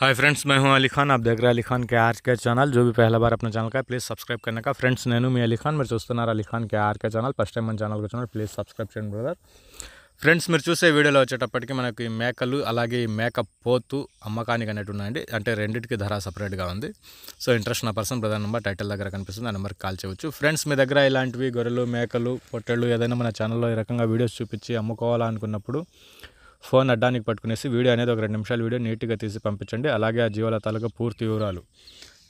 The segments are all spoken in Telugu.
हाय फ्रेंड्स मैं हूं अली खान आप देख रहे हैं अली खान के आर के चैनल जो भी पहला बार अपना चैनल का है प्लीज़ सब्सक्राइब करने का फ्रेंड्स नैनू मैं अली खान మీరు చూస్తున్నారు Ali Khan K R K channel first time మన ఛానల్ వచ్చిన ప్లీజ్ సబ్స్క్రైబ్ చేయండి బ్రదర్ ఫ్రెండ్స్ మీరు చూసే వీడియోలో వచ్చేటప్పటికి మనకు ఈ మేకలు అలాగే ఈ మేక పోతు అమ్మకానికి అనేటు ఉన్నాయండి అంటే రెండింటికి ధర సపరేట్గా ఉంది సో ఇంట్రెస్ట్ నా పర్సన్ బ్రదర్ నెంబర్ టైటిల్ దగ్గర కనిపిస్తుంది ఆ నెంబర్కి కాల్ చేయవచ్చు ఫ్రెండ్స్ మీ దగ్గర ఇలాంటివి గొర్రెలు మేకలు పొట్టెళ్ళు ఏదైనా మన ఛానల్లో ఈ రకంగా వీడియోస్ చూపించి అమ్ముకోవాలనుకున్నప్పుడు ఫోన్ అడ్డానికి పట్టుకునేసి వీడియో అనేది ఒక రెండు నిమిషాలు వీడియో నీట్గా తీసి పంపించండి అలాగే ఆ జీవాల తాలూకా పూర్తి వివరాలు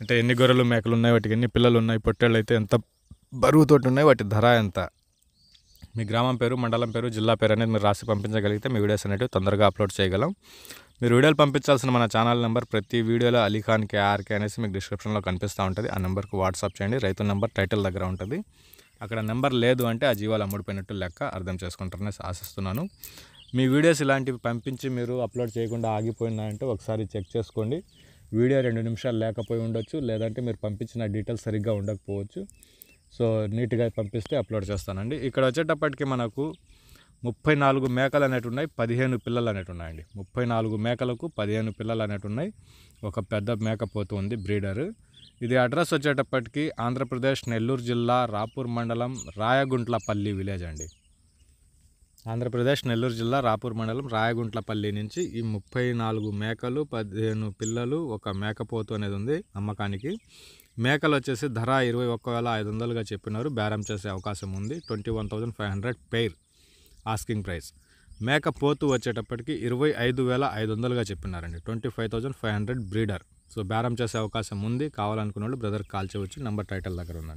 అంటే ఎన్ని గొర్రెలు మేకలు ఉన్నాయి వాటికి ఎన్ని పిల్లలు ఉన్నాయి పొట్టేళ్ళు అయితే ఎంత బరువుతోటి ఉన్నాయి వాటి ధర ఎంత మీ గ్రామం పేరు మండలం పేరు జిల్లా పేరు అనేది మీరు రాసి పంపించగలిగితే మీ వీడియోస్ అనేవి తొందరగా అప్లోడ్ చేయగలం మీరు వీడియోలు పంపించాల్సిన మన ఛానల్ నెంబర్ ప్రతి వీడియోలో అలీఖాన్ కేఆర్కే అనేసి మీకు డిస్క్రిప్షన్లో కనిపిస్తూ ఉంటుంది ఆ నెంబర్కి వాట్సాప్ చేయండి రైతు నెంబర్ టైటిల్ దగ్గర ఉంటుంది అక్కడ నెంబర్ లేదు అంటే ఆ జీవాలు అమ్ముడిపోయినట్టు లెక్క అర్థం చేసుకుంటారనేసి ఆశిస్తున్నాను మీ వీడియోస్ ఇలాంటివి పంపించి మీరు అప్లోడ్ చేయకుండా ఆగిపోయిందా అంటే ఒకసారి చెక్ చేసుకోండి వీడియో రెండు నిమిషాలు లేకపోయి ఉండొచ్చు లేదంటే మీరు పంపించిన డీటెయిల్స్ సరిగ్గా ఉండకపోవచ్చు సో నీట్గా పంపిస్తే అప్లోడ్ చేస్తానండి ఇక్కడ వచ్చేటప్పటికి మనకు ముప్పై నాలుగు మేకలు అనేటు ఉన్నాయి పదిహేను పిల్లలు అనేటు ఉన్నాయండి ముప్పై నాలుగు మేకలకు పదిహేను పిల్లలు అనేటు ఉన్నాయి ఒక పెద్ద మేకపోతు ఉంది బ్రీడర్ ఇది అడ్రస్ వచ్చేటప్పటికి ఆంధ్రప్రదేశ్ నెల్లూరు జిల్లా రాపూర్ మండలం రాయగుంట్లపల్లి విలేజ్ అండి ఆంధ్రప్రదేశ్ నెల్లూరు జిల్లా రాపూర్ మండలం రాయగుంట్లపల్లి నుంచి ఈ ముప్పై నాలుగు మేకలు పదిహేను పిల్లలు ఒక మేకపోతు అనేది ఉంది అమ్మకానికి మేకలు వచ్చేసి ధర ఇరవై ఒక్క వేల ఐదు వందలుగా చెప్పినారు బేరం చేసే అవకాశం ఉంది twenty one thousand five hundred pair asking price మేక పోతు వచ్చేటప్పటికి ఇరవై ఐదు వేల ఐదు వందలుగా చెప్పినారండి twenty five thousand five hundred breeder so బేరం చేసే అవకాశం ఉంది కావాలనుకున్న వాళ్ళు బ్రదర్ కాల్ వచ్చి నెంబర్ టైటిల్ దగ్గర ఉందండి